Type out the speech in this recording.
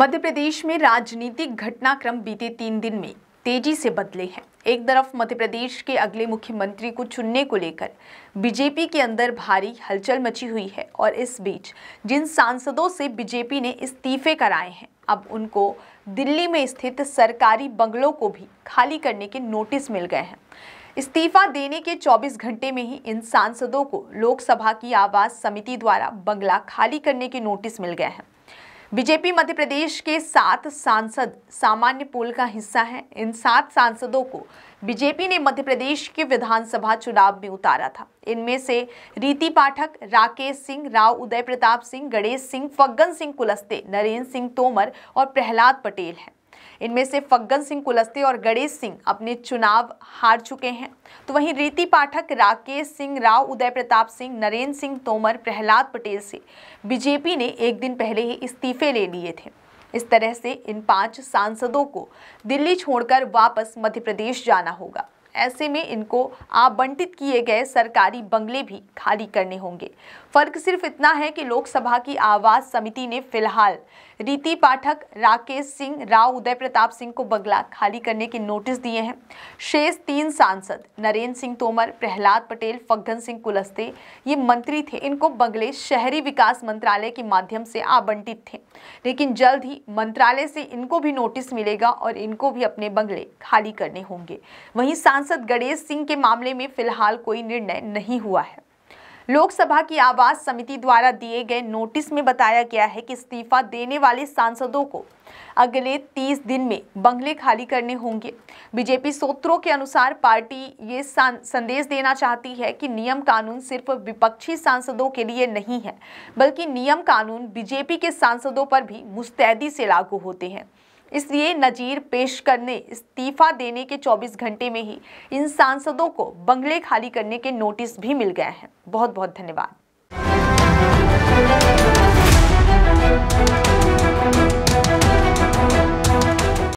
मध्य प्रदेश में राजनीतिक घटनाक्रम बीते तीन दिन में तेजी से बदले हैं एक तरफ मध्य प्रदेश के अगले मुख्यमंत्री को चुनने को लेकर बीजेपी के अंदर भारी हलचल मची हुई है और इस बीच जिन सांसदों से बीजेपी ने इस्तीफे कराए हैं अब उनको दिल्ली में स्थित सरकारी बंगलों को भी खाली करने के नोटिस मिल गए हैं इस्तीफा देने के 24 घंटे में ही इन सांसदों को लोकसभा की आवास समिति द्वारा बंगला खाली करने के नोटिस मिल गए हैं बीजेपी मध्य प्रदेश के सात सांसद सामान्य पोल का हिस्सा हैं इन सात सांसदों को बीजेपी ने मध्य प्रदेश के विधानसभा चुनाव में उतारा था इनमें से रीति पाठक राकेश सिंह राव उदय प्रताप सिंह गणेश सिंह फग्गन सिंह कुलस्ते नरेंद्र सिंह तोमर और प्रहलाद पटेल हैं इनमें से फग्गन सिंह कुलस्ते और गणेश सिंह अपने चुनाव हार चुके हैं तो वहीं रीति पाठक राकेश सिंह राव उदय प्रताप सिंह नरेंद्र सिंह तोमर प्रहलाद पटेल से बीजेपी ने एक दिन पहले ही इस्तीफे ले लिए थे इस तरह से इन पांच सांसदों को दिल्ली छोड़कर वापस मध्य प्रदेश जाना होगा ऐसे में इनको आबंटित किए गए सरकारी बंगले भी खाली करने होंगे फर्क सिर्फ इतना है कि लोकसभा की आवास समिति ने फिलहाल रीति पाठक राकेश सिंह राव उदय प्रताप सिंह को बगला खाली करने के नोटिस दिए हैं शेष तीन सांसद नरेंद्र सिंह तोमर प्रहलाद पटेल फग्गन सिंह कुलस्ते ये मंत्री थे इनको बगले शहरी विकास मंत्रालय के माध्यम से आवंटित थे लेकिन जल्द ही मंत्रालय से इनको भी नोटिस मिलेगा और इनको भी अपने बंगले खाली करने होंगे वहीं सांसद गणेश सिंह के मामले में फिलहाल कोई निर्णय नहीं हुआ है लोकसभा की आवास समिति द्वारा दिए गए नोटिस में बताया गया है कि इस्तीफा देने वाले सांसदों को अगले 30 दिन में बंगले खाली करने होंगे बीजेपी सूत्रों के अनुसार पार्टी ये संदेश देना चाहती है कि नियम कानून सिर्फ विपक्षी सांसदों के लिए नहीं है बल्कि नियम कानून बीजेपी के सांसदों पर भी मुस्तैदी से लागू होते हैं इसलिए नजीर पेश करने इस्तीफा देने के 24 घंटे में ही इन सांसदों को बंगले खाली करने के नोटिस भी मिल गए हैं बहुत बहुत धन्यवाद